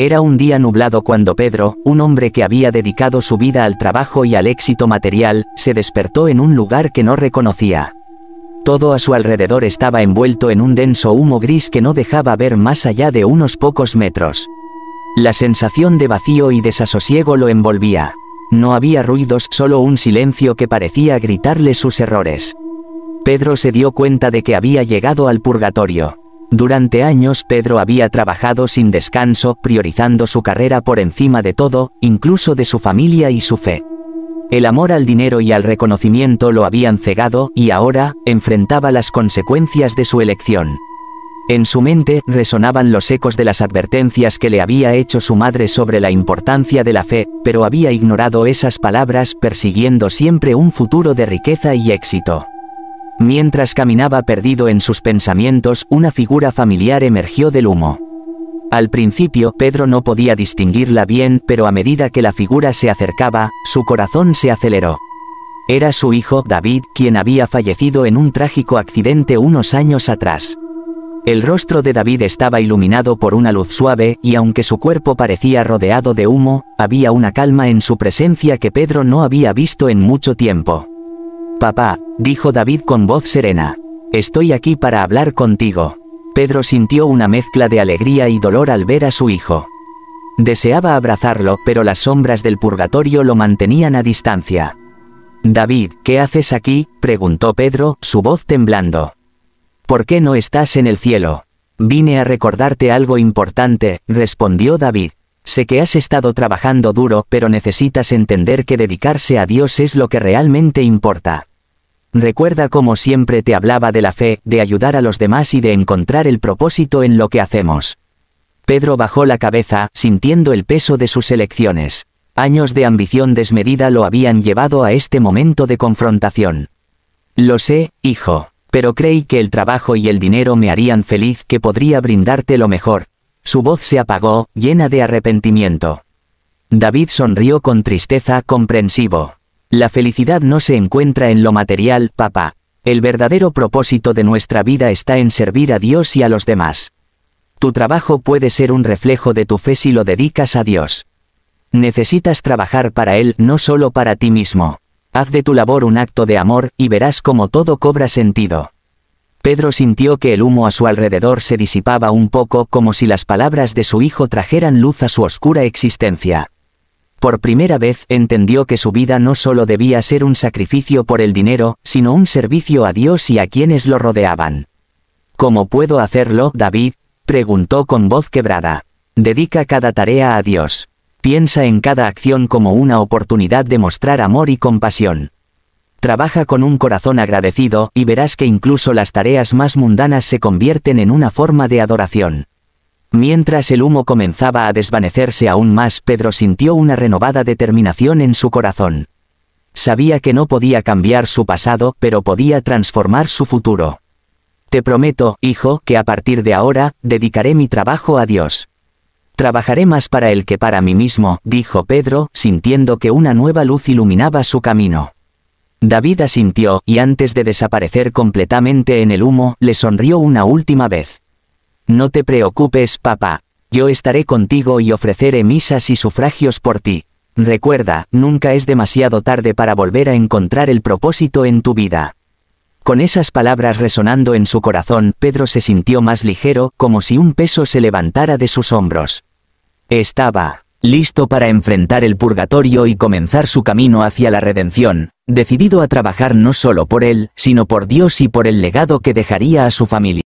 Era un día nublado cuando Pedro, un hombre que había dedicado su vida al trabajo y al éxito material, se despertó en un lugar que no reconocía. Todo a su alrededor estaba envuelto en un denso humo gris que no dejaba ver más allá de unos pocos metros. La sensación de vacío y desasosiego lo envolvía. No había ruidos, solo un silencio que parecía gritarle sus errores. Pedro se dio cuenta de que había llegado al purgatorio. Durante años Pedro había trabajado sin descanso, priorizando su carrera por encima de todo, incluso de su familia y su fe. El amor al dinero y al reconocimiento lo habían cegado, y ahora, enfrentaba las consecuencias de su elección. En su mente resonaban los ecos de las advertencias que le había hecho su madre sobre la importancia de la fe, pero había ignorado esas palabras persiguiendo siempre un futuro de riqueza y éxito. Mientras caminaba perdido en sus pensamientos, una figura familiar emergió del humo. Al principio, Pedro no podía distinguirla bien, pero a medida que la figura se acercaba, su corazón se aceleró. Era su hijo, David, quien había fallecido en un trágico accidente unos años atrás. El rostro de David estaba iluminado por una luz suave, y aunque su cuerpo parecía rodeado de humo, había una calma en su presencia que Pedro no había visto en mucho tiempo. Papá, dijo David con voz serena. Estoy aquí para hablar contigo. Pedro sintió una mezcla de alegría y dolor al ver a su hijo. Deseaba abrazarlo, pero las sombras del purgatorio lo mantenían a distancia. David, ¿qué haces aquí? preguntó Pedro, su voz temblando. ¿Por qué no estás en el cielo? Vine a recordarte algo importante, respondió David. Sé que has estado trabajando duro, pero necesitas entender que dedicarse a Dios es lo que realmente importa. Recuerda como siempre te hablaba de la fe, de ayudar a los demás y de encontrar el propósito en lo que hacemos. Pedro bajó la cabeza, sintiendo el peso de sus elecciones. Años de ambición desmedida lo habían llevado a este momento de confrontación. Lo sé, hijo, pero creí que el trabajo y el dinero me harían feliz que podría brindarte lo mejor. Su voz se apagó, llena de arrepentimiento. David sonrió con tristeza comprensivo. La felicidad no se encuentra en lo material, papá. El verdadero propósito de nuestra vida está en servir a Dios y a los demás. Tu trabajo puede ser un reflejo de tu fe si lo dedicas a Dios. Necesitas trabajar para Él, no solo para ti mismo. Haz de tu labor un acto de amor, y verás cómo todo cobra sentido. Pedro sintió que el humo a su alrededor se disipaba un poco como si las palabras de su hijo trajeran luz a su oscura existencia por primera vez entendió que su vida no solo debía ser un sacrificio por el dinero, sino un servicio a Dios y a quienes lo rodeaban. ¿Cómo puedo hacerlo, David? preguntó con voz quebrada. Dedica cada tarea a Dios. Piensa en cada acción como una oportunidad de mostrar amor y compasión. Trabaja con un corazón agradecido y verás que incluso las tareas más mundanas se convierten en una forma de adoración. Mientras el humo comenzaba a desvanecerse aún más, Pedro sintió una renovada determinación en su corazón. Sabía que no podía cambiar su pasado, pero podía transformar su futuro. Te prometo, hijo, que a partir de ahora, dedicaré mi trabajo a Dios. Trabajaré más para Él que para mí mismo, dijo Pedro, sintiendo que una nueva luz iluminaba su camino. David asintió, y antes de desaparecer completamente en el humo, le sonrió una última vez. No te preocupes, papá. Yo estaré contigo y ofreceré misas y sufragios por ti. Recuerda, nunca es demasiado tarde para volver a encontrar el propósito en tu vida. Con esas palabras resonando en su corazón, Pedro se sintió más ligero, como si un peso se levantara de sus hombros. Estaba listo para enfrentar el purgatorio y comenzar su camino hacia la redención, decidido a trabajar no solo por él, sino por Dios y por el legado que dejaría a su familia.